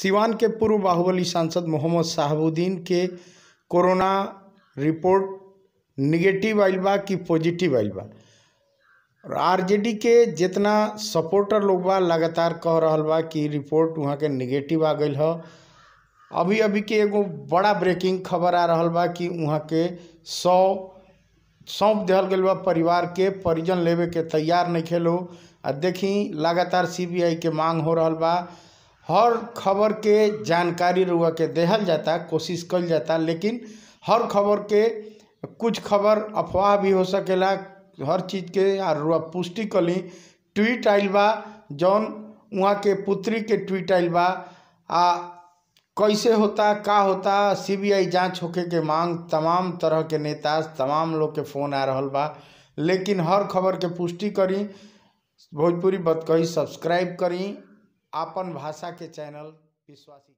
सिवान के पूर्व बाहुबली सांसद मोहम्मद साहबुद्दीन के कोरोना रिपोर्ट निगेटिव आइल बा कि पॉजिटिव आइल बा और आरजेडी के जितना सपोर्टर लोग बा लगातार कह रहा बा कि रिपोर्ट वहाँ के निगेटिव आ गई है अभी अभी के एगो बड़ा ब्रेकिंग खबर आ रहा बा कि वहाँ के सौ सौंप दिल गई बा परिवार के परिजन लेवे के तैयार नहीं खेलो आ देखी लगातार सीबीआई के मांग हो रहा बा हर खबर के जानकारी रुआ के दहल जाता कोशिश कल जाता लेकिन हर खबर के कुछ खबर अफवाह भी हो सकेला हर चीज़ के रुआ पुष्टि कली ट्वीट आइल बा जौन वहाँ के पुत्री के ट्वीट आइल बा आ कैसे होता का होता सीबीआई जांच होके के मांग तमाम तरह के नेता तमाम लोग के फ़ोन आ रहा बा लेकिन हर खबर के पुष्टि करी भोजपुरी बतकही सब्सक्राइब करी आपन भाषा के चैनल विश्वासी